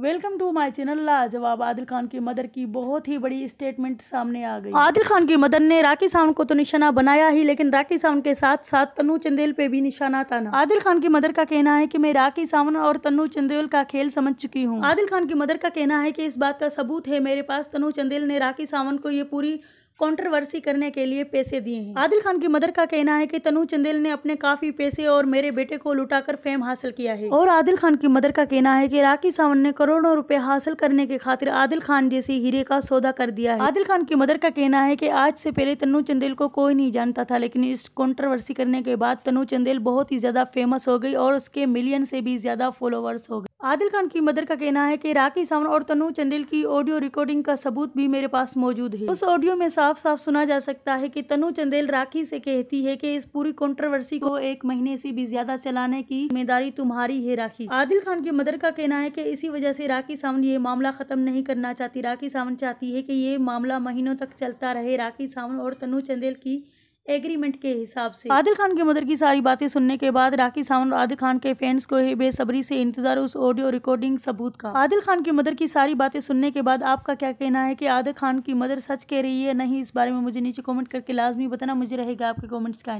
welcome to my channel लाजवाब आदिल खान की mother की बहुत ही बड़ी स्टेटमेंट सामने आ गई आदिल खान की मदर ने राखी सावंत को तो निशाना बनाया ही लेकिन राखी सावंत के साथ साथ तनु चंदेल पे भी निशाना ताना आदिल खान की मदर का कहना है कि मैं राखी सावंत और तनु चंदेल का खेल समझ चुकी हूँ आदिल खान की मदर का कहना है की इस बात का सबूत है मेरे पास तनु चंदेल ने राखी सावंत को ये पूरी कंट्रोवर्सी करने के लिए पैसे दिए हैं आदिल खान की मदर का कहना है कि तनु चंदेल ने अपने काफी पैसे और मेरे बेटे को लुटाकर फेम हासिल किया है और आदिल खान की मदर का कहना है कि राखी सावंत ने करोड़ों रुपए हासिल करने के खातिर आदिल खान जैसी हीरे का सौदा कर दिया है आदिल खान की मदर का कहना है की आज से पहले तनु चंदेल को कोई नहीं जानता था लेकिन इस कॉन्ट्रोवर्सी करने के बाद तनु चंदेल बहुत ही ज्यादा फेमस हो गई और उसके मिलियन से भी ज्यादा फॉलोअर्स हो गए आदिल खान की मदर का कहना है की राखी सावंत और तनु चंदेल की ऑडियो रिकॉर्डिंग का सबूत भी मेरे पास मौजूद है उस ऑडियो में साथ साफ साफ सुना जा सकता है कि तनु चंदेल राखी से कहती है कि इस पूरी कंट्रोवर्सी को एक महीने से भी ज्यादा चलाने की जिम्मेदारी तुम्हारी है राखी आदिल खान की मदर का कहना है कि इसी वजह से राखी सावंत ये मामला खत्म नहीं करना चाहती राखी सावंत चाहती है कि ये मामला महीनों तक चलता रहे राखी सावंत और तनु चंदेल की एग्रीमेंट के हिसाब से आदिल खान की मदर की सारी बातें सुनने के बाद राखी सावंत और आदिल खान के फैंस को ही बेसब्री से इंतजार उस ऑडियो रिकॉर्डिंग सबूत का आदिल खान की मदर की सारी बातें सुनने के बाद आपका क्या कहना है कि आदिल खान की मदर सच कह रही है नहीं इस बारे में मुझे नीचे कॉमेंट करके लाजमी बताना मुझे रहेगा आपके कॉमेंट्स का